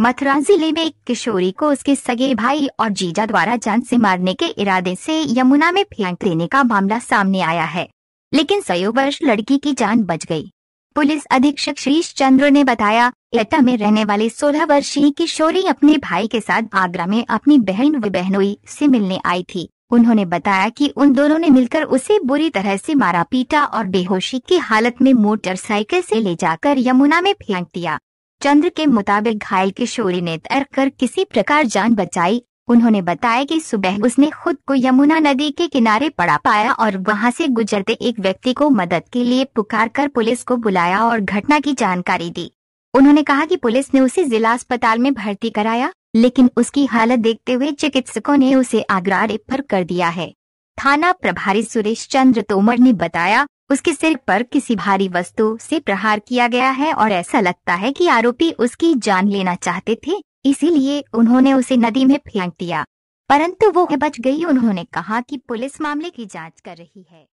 मथुरा जिले में एक किशोरी को उसके सगे भाई और जीजा द्वारा जान से मारने के इरादे से यमुना में फेंक देने का मामला सामने आया है लेकिन वर्ष लड़की की जान बच गई पुलिस अधीक्षक श्रीश चंद्र ने बताया एटा में रहने वाले सोलह वर्षीय किशोरी अपने भाई के साथ आगरा में अपनी बहन व बहनोई से मिलने आई थी उन्होंने बताया कि उन दोनों ने मिलकर उसे बुरी तरह से मारा पीटा और बेहोशी की हालत में मोटरसाइकिल से ले जाकर यमुना में फेंक दिया चंद्र के मुताबिक घायल किशोरी ने तैर कर किसी प्रकार जान बचाई उन्होंने बताया कि सुबह उसने खुद को यमुना नदी के किनारे पड़ा पाया और वहां से गुजरते एक व्यक्ति को मदद के लिए पुकार कर पुलिस को बुलाया और घटना की जानकारी दी उन्होंने कहा कि पुलिस ने उसे जिला अस्पताल में भर्ती कराया लेकिन उसकी हालत देखते हुए चिकित्सकों ने उसे आगरा रेफर कर दिया है थाना प्रभारी सुरेश चंद्र तोमर ने बताया उसके सिर पर किसी भारी वस्तु से प्रहार किया गया है और ऐसा लगता है कि आरोपी उसकी जान लेना चाहते थे इसीलिए उन्होंने उसे नदी में फेंक दिया परंतु वो बच गई उन्होंने कहा कि पुलिस मामले की जांच कर रही है